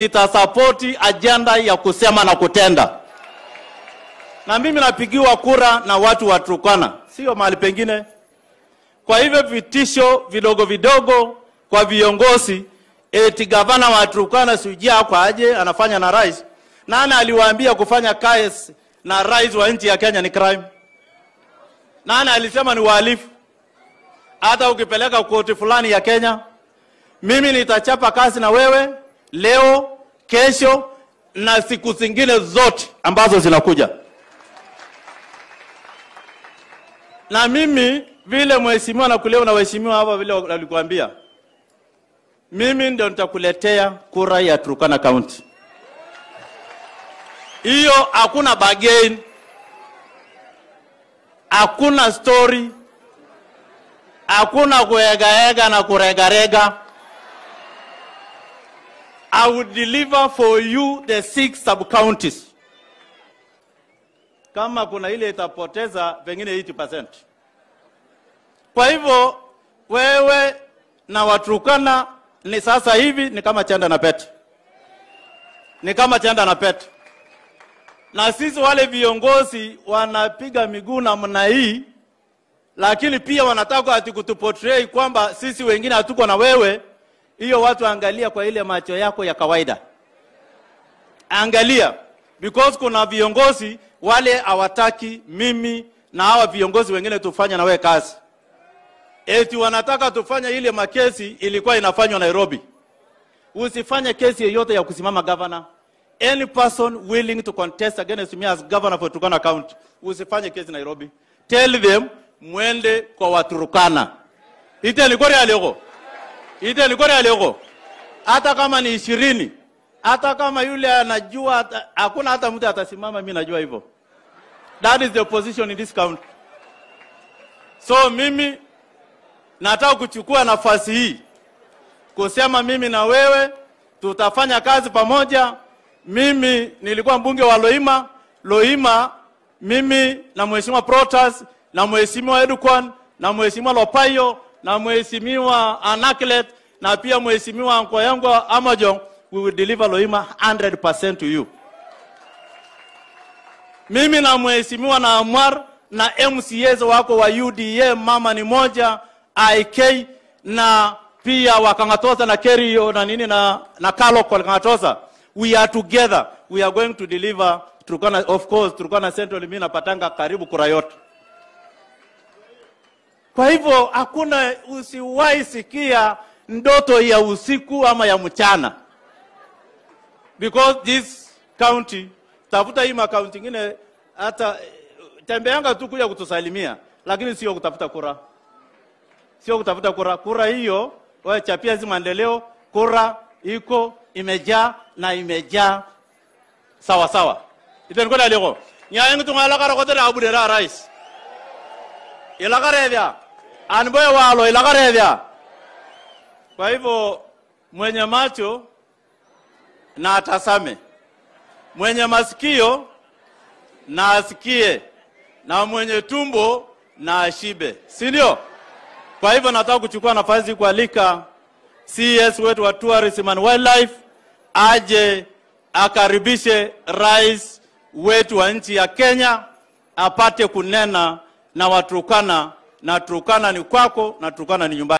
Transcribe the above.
nitasapoti ajenda ya kusema na kutenda, na mimi napigiwa kura na watu wa Turkana, sio mahali pengine. Kwa hivyo vitisho vidogo vidogo kwa viongozi eti gavana wa Turkana sijui kwa aje anafanya na rais. Nani aliwaambia kufanya kazi na rais wa nchi ya Kenya ni crime? Nani alisema ni wahalifu? Hata ukipeleka koti fulani ya Kenya, mimi nitachapa kazi na wewe leo kesho na siku zingine zote ambazo zinakuja. Na mimi vile mheshimiwa Nakulewa na waheshimiwa hapa vile walikuambia, mimi ndio nitakuletea kura ya Turkana County. Hiyo hakuna bargain, hakuna story, hakuna kuegaega na kuregarega. I would deliver for you the six sub counties. Kama kuna ile itapoteza pengine 80%. Kwa hivyo wewe na Waturkana ni sasa hivi ni kama chanda na pete, ni kama chanda na pete. Na sisi wale viongozi wanapiga miguu namna hii, lakini pia wanataka ati kutuportray kwamba sisi wengine hatuko na wewe hiyo watu angalia kwa ile macho yako ya kawaida, angalia because kuna viongozi wale hawataki mimi na hawa viongozi wengine tufanya na wewe kazi, eti wanataka tufanya ile makesi ilikuwa inafanywa Nairobi. Usifanye kesi yoyote ya kusimama governor, any person willing to contest against me as governor for Turkana County, usifanye kesi Nairobi. Tell them mwende kwa Waturukana. Ite alikuwa alego Italikora leo hata kama ni ishirini, hata kama yule anajua, hakuna hata mtu atasimama. Mimi najua hivyo, that is the position in this country. So mimi nataka kuchukua nafasi hii kusema mimi na wewe tutafanya kazi pamoja. Mimi nilikuwa mbunge wa Loima, Loima mimi na mheshimiwa Protas na mheshimiwa Edukwan na mheshimiwa Lopayo na mheshimiwa Anaclet na pia mheshimiwa Nkoyangwa amajon we will deliver Loima 100% to you. Mimi na mheshimiwa na Amwar na MCAs wako wa UDA mama ni moja IK na pia wakangatosa na Kerio na nini na, na Kalo kwa Kangatosa. We are together. We are going to deliver Turkana, of course, Turkana Central mimi napatanga karibu kura yote. Kwa hivyo hakuna, usiwahi sikia ndoto ya usiku ama ya mchana, because this county, tafuta hii makaunti ingine, hata eh, tembeanga tu kuja kutusalimia, lakini sio kutafuta kura, sio kutafuta kura. Kura hiyo wewe chapia hizi maendeleo, kura iko imejaa na imejaa sawa sawa. Iten kwenda leo kote na abudera rais ilakarebya anboe walo ilagarevya kwa hivyo mwenye macho na atasame mwenye masikio na asikie na mwenye tumbo na ashibe si ndio kwa hivyo nataka kuchukua nafasi kualika cs wetu wa tourism and wildlife aje akaribishe rais wetu wa nchi ya kenya apate kunena na watukana na ni kwako na turukana ni nyumbani.